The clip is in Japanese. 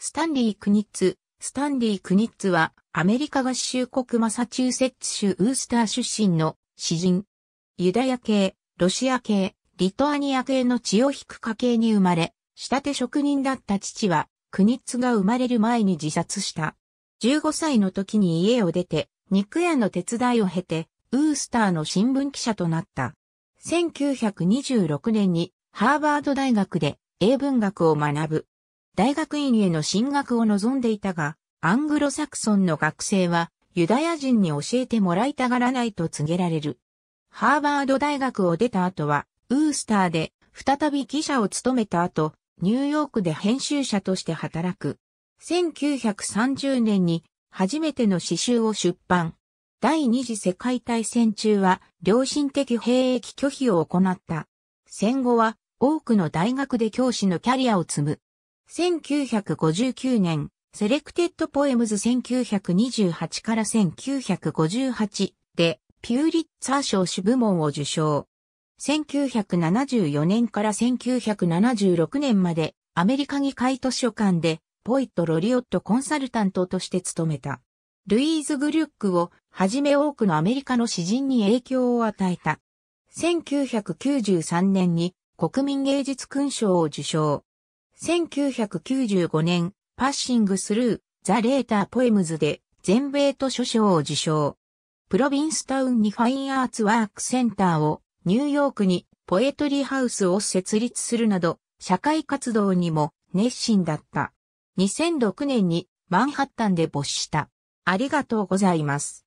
スタンリー・クニッツ。スタンリー・クニッツは、アメリカ合衆国マサチューセッツ州ウースター出身の詩人。ユダヤ系、ロシア系、リトアニア系の血を引く家系に生まれ、仕立て職人だった父は、クニッツが生まれる前に自殺した。15歳の時に家を出て、肉屋の手伝いを経て、ウースターの新聞記者となった。1926年に、ハーバード大学で英文学を学ぶ。大学院への進学を望んでいたが、アングロサクソンの学生はユダヤ人に教えてもらいたがらないと告げられる。ハーバード大学を出た後は、ウースターで再び記者を務めた後、ニューヨークで編集者として働く。1930年に初めての詩集を出版。第二次世界大戦中は良心的兵役拒否を行った。戦後は多くの大学で教師のキャリアを積む。1959年、セレクテッドポエムズ1928から1958で、ピューリッツァー賞主部門を受賞。1974年から1976年まで、アメリカ議会図書館で、ポイット・ロリオットコンサルタントとして務めた。ルイーズ・グリュックをはじめ多くのアメリカの詩人に影響を与えた。1993年に国民芸術勲章を受賞。1995年、パッシングスルー、ザ・レーター・ポエムズで全米図書賞を受賞。プロビンスタウンにファインアーツワークセンターを、ニューヨークにポエトリーハウスを設立するなど、社会活動にも熱心だった。2006年にマンハッタンで没した。ありがとうございます。